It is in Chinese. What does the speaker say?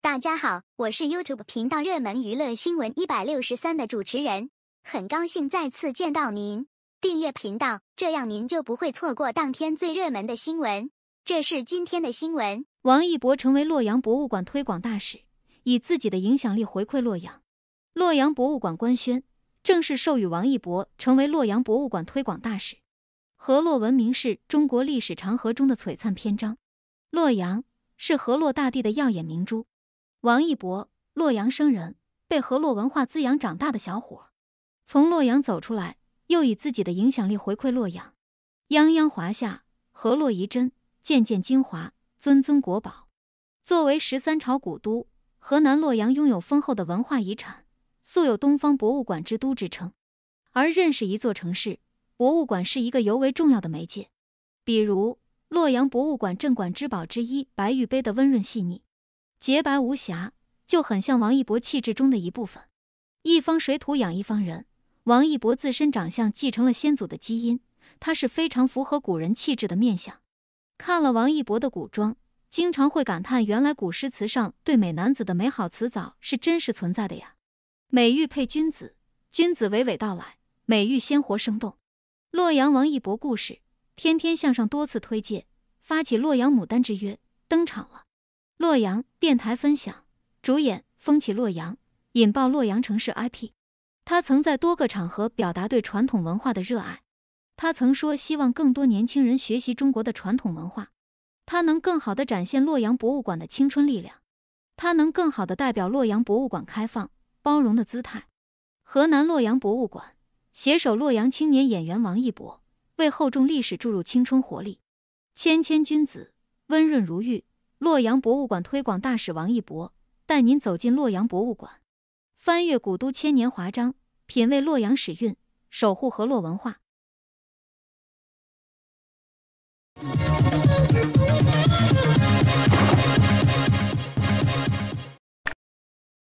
大家好，我是 YouTube 频道热门娱乐新闻一百六十三的主持人，很高兴再次见到您。订阅频道，这样您就不会错过当天最热门的新闻。这是今天的新闻：王一博成为洛阳博物馆推广大使，以自己的影响力回馈洛阳。洛阳博物馆官宣，正式授予王一博成为洛阳博物馆推广大使。河洛文明是中国历史长河中的璀璨篇章，洛阳是河洛大地的耀眼明珠。王一博，洛阳生人，被河洛文化滋养长大的小伙，从洛阳走出来，又以自己的影响力回馈洛阳。泱泱华夏，河洛遗珍，件件精华，尊尊国宝。作为十三朝古都，河南洛阳拥有丰厚的文化遗产，素有“东方博物馆之都”之称。而认识一座城市，博物馆是一个尤为重要的媒介。比如洛阳博物馆镇馆之宝之一白玉杯的温润细腻。洁白无瑕，就很像王一博气质中的一部分。一方水土养一方人，王一博自身长相继承了先祖的基因，他是非常符合古人气质的面相。看了王一博的古装，经常会感叹，原来古诗词上对美男子的美好辞藻是真实存在的呀！美玉配君子，君子娓娓道来，美玉鲜活生动。洛阳王一博故事，天天向上多次推荐，发起洛阳牡丹之约，登场了。洛阳电台分享主演风起洛阳，引爆洛阳城市 IP。他曾在多个场合表达对传统文化的热爱。他曾说：“希望更多年轻人学习中国的传统文化。”他能更好地展现洛阳博物馆的青春力量。他能更好地代表洛阳博物馆开放包容的姿态。河南洛阳博物馆携手洛阳青年演员王一博，为厚重历史注入青春活力。谦谦君子，温润如玉。洛阳博物馆推广大使王一博带您走进洛阳博物馆，翻阅古都千年华章，品味洛阳史韵，守护河洛文化。